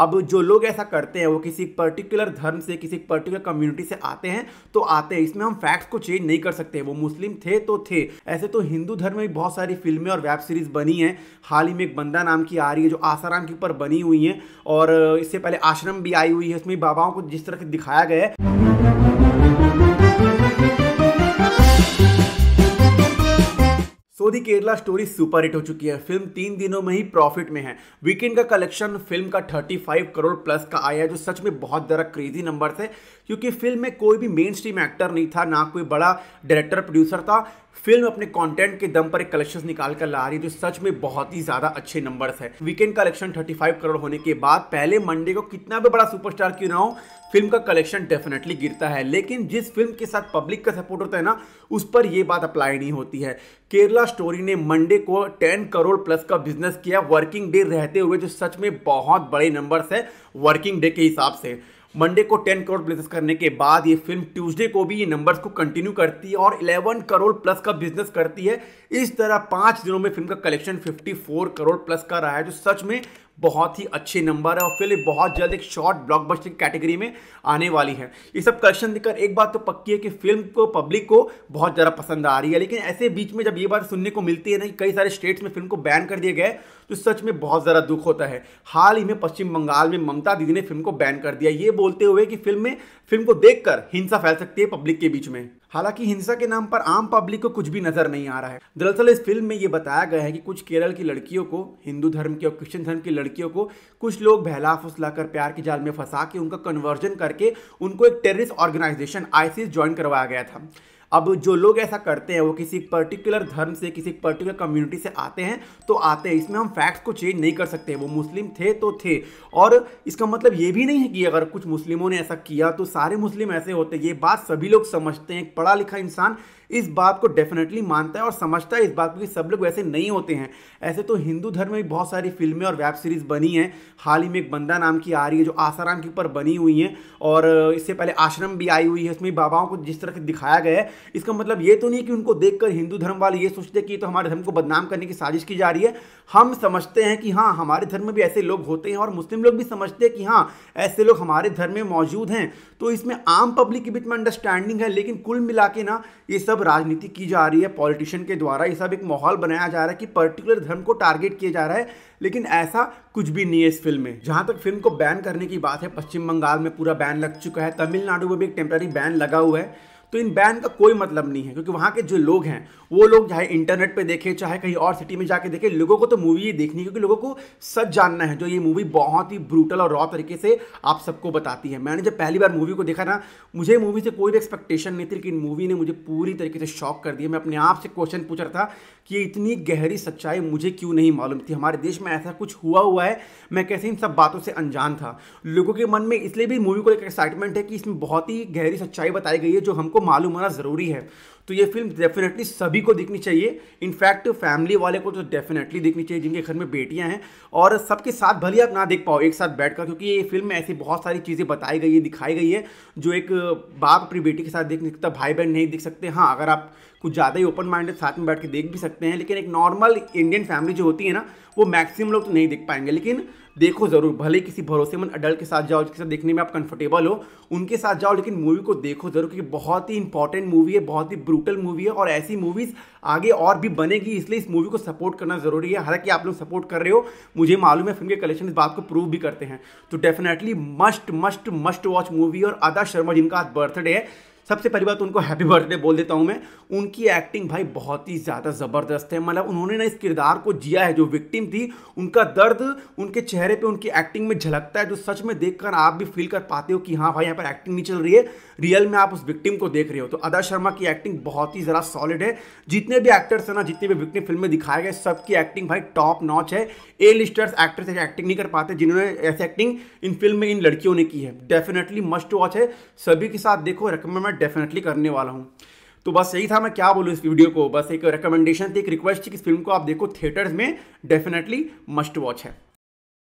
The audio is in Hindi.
अब जो लोग ऐसा करते हैं वो किसी पर्टिकुलर धर्म से किसी पर्टिकुलर कम्युनिटी से आते हैं तो आते हैं इसमें हम फैक्ट्स को चेंज नहीं कर सकते वो मुस्लिम थे तो थे ऐसे तो हिंदू धर्म में भी बहुत सारी फिल्में और वेब सीरीज बनी हैं हाल ही में एक बंदा नाम की आ रही है जो आसाराम के ऊपर बनी हुई है और इससे पहले आश्रम भी आई हुई है उसमें बाबाओं को जिस तरह से दिखाया गया है so the Kerala story super hit हो चुकी है फिल्म तीन दिनों में ही प्रॉफिट में है वीकेंड का कलेक्शन फिल्म का 35 करोड़ प्लस का आया है जो सच में बहुत ज़रा क्रेजी नंबर थे क्योंकि फिल्म में कोई भी मेन स्ट्रीम एक्टर नहीं था ना कोई बड़ा डायरेक्टर प्रोड्यूसर था फिल्म अपने कंटेंट के दम पर एक कलेक्शन निकाल कर ला रही है जो सच में बहुत ही ज्यादा अच्छे नंबर्स है वीकेंड कलेक्शन 35 करोड़ होने के बाद पहले मंडे को कितना भी बड़ा सुपरस्टार क्यों ना हो फिल्म का कलेक्शन डेफिनेटली गिरता है लेकिन जिस फिल्म के साथ पब्लिक का सपोर्ट होता है ना उस पर यह बात अप्लाई नहीं होती है केरला स्टोरी ने मंडे को 10 करोड़ प्लस का बिजनेस किया वर्किंग डे रहते हुए जो सच में बहुत बड़े नंबर्स है वर्किंग डे के हिसाब से मंडे को 10 करोड़ बिजनेस करने के बाद ये फिल्म ट्यूसडे को भी ये नंबर्स को कंटिन्यू करती है और 11 करोड़ प्लस का बिजनेस करती है इस तरह पाँच दिनों में फिल्म का कलेक्शन 54 करोड़ प्लस का रहा है जो सच में बहुत ही अच्छे नंबर है और फिल्म बहुत जल्द एक शॉर्ट ब्लॉकबस्टिंग कैटेगरी में आने वाली है ये सब क्वेश्चन देखकर एक बात तो पक्की है कि फिल्म को पब्लिक को बहुत ज़्यादा पसंद आ रही है लेकिन ऐसे बीच में जब ये बात सुनने को मिलती है ना कि कई सारे स्टेट्स में फिल्म को बैन कर दिए गए तो सच में बहुत ज़्यादा दुख होता है हाल ही में पश्चिम बंगाल में ममता दीदी ने फिल्म को बैन कर दिया ये बोलते हुए कि फिल्म में फिल्म को देखकर हिंसा फैल सकती है पब्लिक के बीच में हालांकि हिंसा के नाम पर आम पब्लिक को कुछ भी नजर नहीं आ रहा है दरअसल इस फिल्म में ये बताया गया है कि कुछ केरल की लड़कियों को हिंदू धर्म की और क्रिश्चियन धर्म की लड़कियों को कुछ लोग बहला फुसला कर प्यार के जाल में फंसा के उनका कन्वर्जन करके उनको एक टेररिस्ट ऑर्गेनाइजेशन आईसीस ज्वाइन करवाया गया था अब जो लोग ऐसा करते हैं वो किसी पर्टिकुलर धर्म से किसी पर्टिकुलर कम्युनिटी से आते हैं तो आते हैं इसमें हम फैक्ट्स को चेंज नहीं कर सकते वो मुस्लिम थे तो थे और इसका मतलब ये भी नहीं है कि अगर कुछ मुस्लिमों ने ऐसा किया तो सारे मुस्लिम ऐसे होते ये बात सभी लोग समझते हैं एक पढ़ा लिखा इंसान इस बात को डेफिनेटली मानता है और समझता है इस बात को कि सब लोग वैसे नहीं होते हैं ऐसे तो हिंदू धर्म में भी बहुत सारी फिल्में और वेब सीरीज़ बनी हैं हाल ही में एक बंदा नाम की आ रही है जो आसाराम के ऊपर बनी हुई है और इससे पहले आश्रम भी आई हुई है इसमें बाबाओं को जिस तरह से दिखाया गया है इसका मतलब ये तो नहीं कि उनको देखकर हिंदू धर्म वाले ये सोचते कि तो हमारे धर्म को बदनाम करने की साजिश की जा रही है हम समझते हैं कि हाँ हमारे धर्म में भी ऐसे लोग होते हैं और मुस्लिम लोग भी समझते हैं कि हाँ ऐसे लोग हमारे धर्म में मौजूद हैं तो इसमें आम पब्लिक के बीच में अंडरस्टैंडिंग है लेकिन कुल मिला के ना ये सब राजनीति की जा रही है पॉलिटिशियन के द्वारा ये सब एक माहौल बनाया जा रहा है कि पर्टिकुलर धर्म को टारगेट किया जा रहा है लेकिन ऐसा कुछ भी नहीं है इस फिल्म में जहाँ तक फिल्म को बैन करने की बात है पश्चिम बंगाल में पूरा बैन लग चुका है तमिलनाडु में भी एक टेम्प्रेरी बैन लगा हुआ है तो इन बैन का कोई मतलब नहीं है क्योंकि वहाँ के जो लोग हैं वो लोग चाहे इंटरनेट पे देखें चाहे कहीं और सिटी में जाके देखें लोगों को तो मूवी ये देखनी है क्योंकि लोगों को सच जानना है जो ये मूवी बहुत ही ब्रूटल और रॉ तरीके से आप सबको बताती है मैंने जब पहली बार मूवी को देखा ना मुझे मूवी से कोई भी एक्सपेक्टेशन नहीं थी लेकिन मूवी ने मुझे पूरी तरीके से शॉक कर दिया मैं अपने आप से क्वेश्चन पूछ रहा था कि इतनी गहरी सच्चाई मुझे क्यों नहीं मालूम थी हमारे देश में ऐसा कुछ हुआ हुआ है मैं कैसे इन सब बातों से अनजान था लोगों के मन में इसलिए भी मूवी को एक एक्साइटमेंट है कि इसमें बहुत ही गहरी सच्चाई बताई गई है जो हमको मालूम होना ज़रूरी है तो ये फिल्म डेफिनेटली सभी को देखनी चाहिए इनफैक्ट फैमिली वाले को तो डेफिनेटली देखनी चाहिए जिनके घर में बेटियां हैं और सबके साथ भले आप ना देख पाओ एक साथ बैठ कर क्योंकि ये फिल्म में ऐसी बहुत सारी चीज़ें बताई गई है दिखाई गई है जो एक बाप अपनी बेटी के साथ देख नहीं सकता भाई बहन नहीं देख सकते हाँ अगर आप कुछ ज़्यादा ही ओपन माइंडेड साथ में बैठ के देख भी सकते हैं लेकिन एक नॉर्मल इंडियन फैमिली जो होती है ना वो मैक्सिमम लोग तो नहीं देख पाएंगे लेकिन देखो ज़रूर भले किसी भरोसेमंद अडल्ट के साथ जाओ जिसके साथ देखने में आप कंफर्टेबल हो उनके साथ जाओ लेकिन मूवी को देखो ज़रूर क्योंकि बहुत ही इंपॉर्टेंट मूवी है बहुत ही ब्रूटल मूवी है और ऐसी मूवीज़ आगे और भी बनेगी इसलिए इस मूवी को सपोर्ट करना ज़रूरी है हालांकि आप लोग सपोर्ट कर रहे हो मुझे मालूम है फिल्म के कलेक्शन इस बात को प्रूव भी करते हैं तो definitely must must must watch movie और आदा शर्मा जिनका आज बर्थडे है सबसे पहली बात उनको हैप्पी बर्थडे बोल देता हूँ मैं उनकी एक्टिंग भाई बहुत ही ज़्यादा ज़बरदस्त है मतलब उन्होंने ना इस किरदार को जिया है जो विक्टिम थी उनका दर्द उनके चेहरे पे उनकी एक्टिंग में झलकता है जो सच में देखकर आप भी फील कर पाते हो कि हाँ भाई यहाँ पर एक्टिंग नहीं चल रही है रियल में आप उस विक्टिम को देख रहे हो तो अदा शर्मा की एक्टिंग बहुत ही ज़रा सॉलिड है जितने भी एक्टर्स हैं ना जितने भी विक्टिम फिल्म में दिखाए गए सबकी एक्टिंग भाई टॉप नॉच है ए लिस्टर्स एक्टर्स ऐसे एक्टिंग नहीं कर पाते जिन्होंने ऐसी एक्टिंग इन फिल्म में इन लड़कियों ने की है डेफिनेटली मस्ट वॉच है सभी के साथ देखो रिकमेंड मैं डेफिनेटली करने वाला हूँ तो बस यही था मैं क्या बोलूँ इस वीडियो को बस एक रिकमेंडेशन थी एक रिक्वेस्ट थी कि इस फिल्म को आप देखो थिएटर्स में डेफिनेटली मस्ट वॉच है